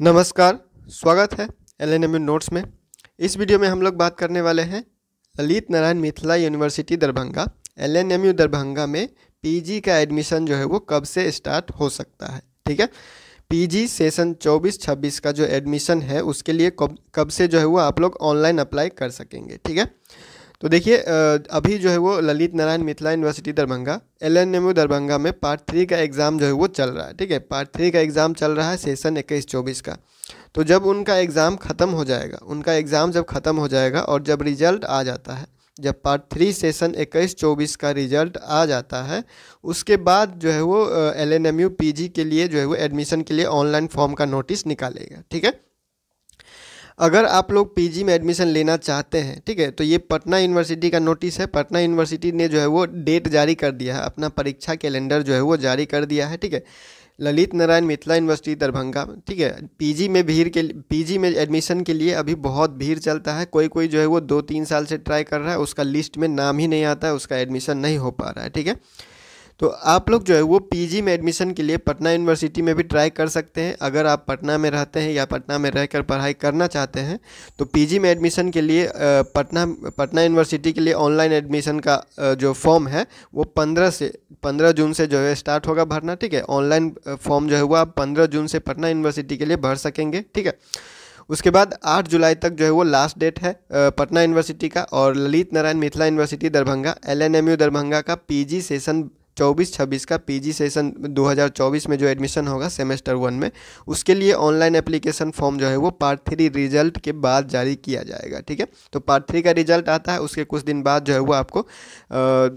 नमस्कार स्वागत है एल एन नोट्स में इस वीडियो में हम लोग बात करने वाले हैं Lalit Narayan Mithila university Darbhanga L N Darbhanga में पीजी का एडमिशन जो है वो कब से स्टार्ट हो सकता है ठीक है पीजी सेशन 24-26 का जो एडमिशन है उसके लिए कब कब से जो है वो आप लोग ऑनलाइन अप्लाई कर सकेंगे ठीक है तो देखिए अभी जो है वो Lalit Narayan Mithila university Darbhanga L N M U Darbhanga में पार्ट थ्री का एग्ज़ाम जो है वो चल रहा है ठीक है पार्ट थ्री का एग्ज़ाम चल रहा है सेशन इक्कीस चौबीस का तो जब उनका एग्ज़ाम ख़त्म हो जाएगा उनका एग्ज़ाम जब ख़त्म हो जाएगा और जब रिजल्ट आ जाता है जब पार्ट थ्री सेशन इक्कीस चौबीस का रिजल्ट आ जाता है उसके बाद जो है वो L N M U P G के लिए जो है वो एडमिशन के लिए ऑनलाइन फॉर्म का नोटिस निकालेगा ठीक है अगर आप लोग पीजी में एडमिशन लेना चाहते हैं ठीक है तो ये पटना यूनिवर्सिटी का नोटिस है पटना यूनिवर्सिटी ने जो है वो डेट जारी कर दिया है अपना परीक्षा कैलेंडर जो है वो जारी कर दिया है ठीक है ललित नारायण मिथिला यूनिवर्सिटी दरभंगा ठीक है पीजी में भीड़ के पीजी में एडमिशन के लिए अभी बहुत भीड़ चलता है कोई कोई जो है वो दो तीन साल से ट्राई कर रहा है उसका लिस्ट में नाम ही नहीं आता है उसका एडमिशन नहीं हो पा रहा है ठीक है तो आप लोग जो है वो पीजी में एडमिशन के लिए पटना यूनिवर्सिटी में भी ट्राई कर सकते हैं अगर आप पटना में रहते हैं या पटना में रहकर पढ़ाई करना चाहते हैं तो पीजी में एडमिशन के लिए पटना पटना यूनिवर्सिटी के लिए ऑनलाइन एडमिशन का जो फॉर्म है वो पंद्रह से पंद्रह जून से जो है स्टार्ट होगा भरना ठीक है ऑनलाइन फॉर्म जो है वो आप पंद्रह जून से पटना यूनिवर्सिटी के लिए भर सकेंगे ठीक है उसके बाद 8 जुलाई तक जो है वो लास्ट डेट है पटना यूनिवर्सिटी का और ललित नारायण मिथिला यूनिवर्सिटी दरभंगा एल दरभंगा का पीजी सेशन चौबीस छब्बीस का पीजी सेशन 2024 में जो एडमिशन होगा सेमेस्टर वन में उसके लिए ऑनलाइन एप्लीकेशन फॉर्म जो है वो पार्ट थ्री रिजल्ट के बाद जारी किया जाएगा ठीक है तो पार्ट थ्री का रिजल्ट आता है उसके कुछ दिन बाद जो है वो आपको आ,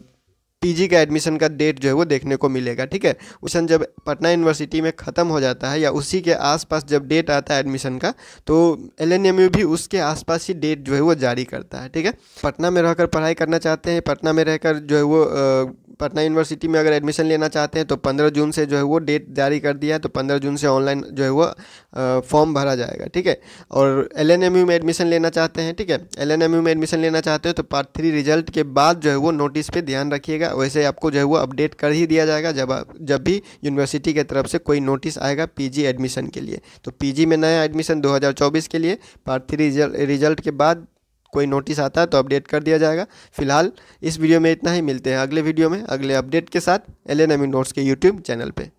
पीजी का एडमिशन का डेट जो है वो देखने को मिलेगा ठीक है उसन जब पटना यूनिवर्सिटी में ख़त्म हो जाता है या उसी के आसपास जब डेट आता है एडमिशन का तो एल भी उसके आसपास ही डेट जो है वो जारी करता है ठीक है पटना में रहकर पढ़ाई करना चाहते हैं पटना में रहकर जो है वो आ, पटना यूनिवर्सिटी में अगर एडमिशन लेना चाहते हैं तो पंद्रह जून से जो है वो डेट जारी कर दिया है तो पंद्रह जून से ऑनलाइन जो है वो फॉर्म भरा जाएगा ठीक है और एल में एडमिशन लेना चाहते हैं ठीक है एल में एडमिशन लेना चाहते हो तो पार्ट थ्री रिजल्ट के बाद जो है वो नोटिस पर ध्यान रखिएगा वैसे आपको जो है वो अपडेट कर ही दिया जाएगा जब जब भी यूनिवर्सिटी की तरफ से कोई नोटिस आएगा पी एडमिशन के लिए तो पी में नया एडमिशन दो के लिए पार्ट थ्री रिजल्ट के बाद कोई नोटिस आता है तो अपडेट कर दिया जाएगा फिलहाल इस वीडियो में इतना ही मिलते हैं अगले वीडियो में अगले अपडेट के साथ एल एन एम नोट्स के यूट्यूब चैनल पर